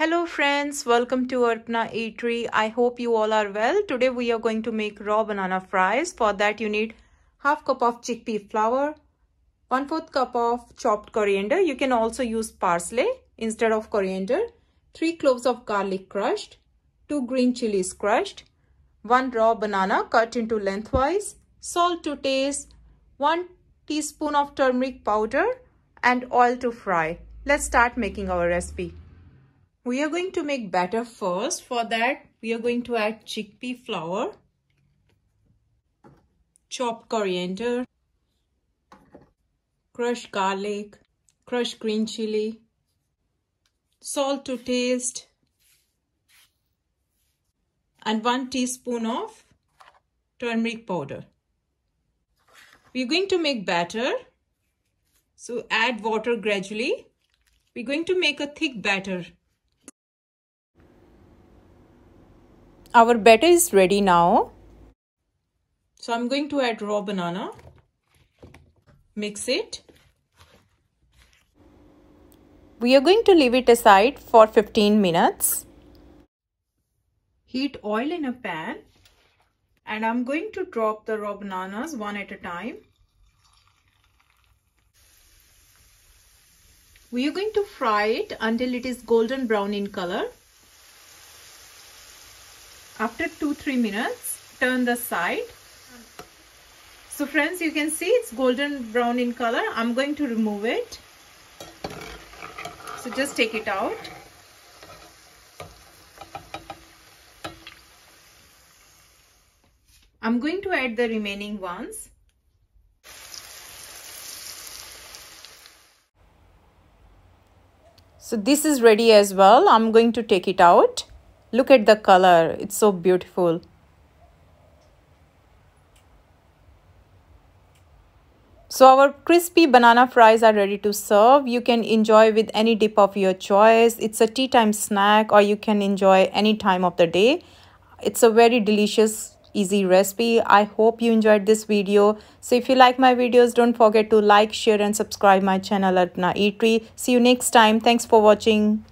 Hello friends, welcome to Arpna Eatery. I hope you all are well. Today we are going to make raw banana fries. For that you need half cup of chickpea flour, 1 cup of chopped coriander. You can also use parsley instead of coriander, 3 cloves of garlic crushed, 2 green chilies crushed, 1 raw banana cut into lengthwise, salt to taste, 1 teaspoon of turmeric powder and oil to fry. Let's start making our recipe. We are going to make batter first. For that, we are going to add chickpea flour, chopped coriander, crushed garlic, crushed green chili, salt to taste, and 1 teaspoon of turmeric powder. We're going to make batter. So add water gradually. We're going to make a thick batter our batter is ready now. So I'm going to add raw banana. Mix it. We are going to leave it aside for 15 minutes. Heat oil in a pan and I'm going to drop the raw bananas one at a time. We are going to fry it until it is golden brown in color after 2-3 minutes turn the side so friends you can see it's golden brown in color I'm going to remove it so just take it out I'm going to add the remaining ones so this is ready as well I'm going to take it out Look at the color, it's so beautiful. So our crispy banana fries are ready to serve. You can enjoy with any dip of your choice. It's a tea time snack or you can enjoy any time of the day. It's a very delicious easy recipe. I hope you enjoyed this video. So if you like my videos, don't forget to like, share and subscribe my channel at Na Eatery. See you next time. Thanks for watching.